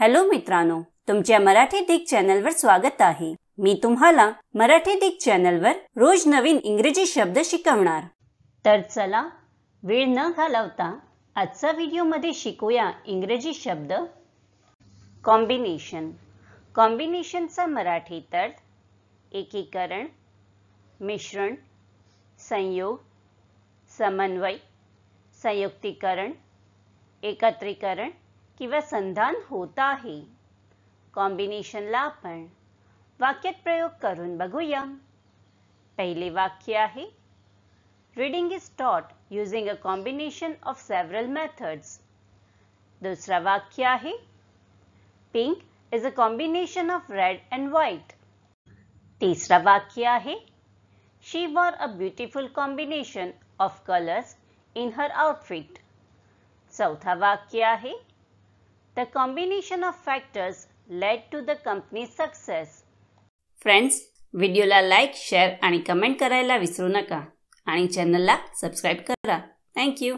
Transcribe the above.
hello मित्रांनो तुमच्या मराठी दिग चॅनलवर स्वागत आहे मी तुम्हाला मराठी दिग चॅनलवर रोज नवीन इंग्रजी शब्द शिकवणार तर चला वेळ न घालवता आजचा व्हिडिओमध्ये शिकूया इंग्रजी शब्द कॉम्बिनेशन कॉम्बिनेशनचा मराठी अर्थ एकीकरण मिश्रण संयोग समन्वय संयुक्तिकरण एकत्रीकरण कि वह संधान होता है कॉम्बिनेशन आपण वाक्यात प्रयोग करून बघूया पहिले वाक्य आहे reading is taught using a combination of several methods दुसरा वाक्य आहे pink is a combination of red and white तीसरा वाक्य आहे she wore a beautiful combination of colours in her outfit चौथा वाक्य आहे the combination of factors led to the company success friends व्हिडिओला लाईक शेअर आणि कमेंट करायला विसरू नका आणि चॅनलला सबस्क्राईब करा थँक्यू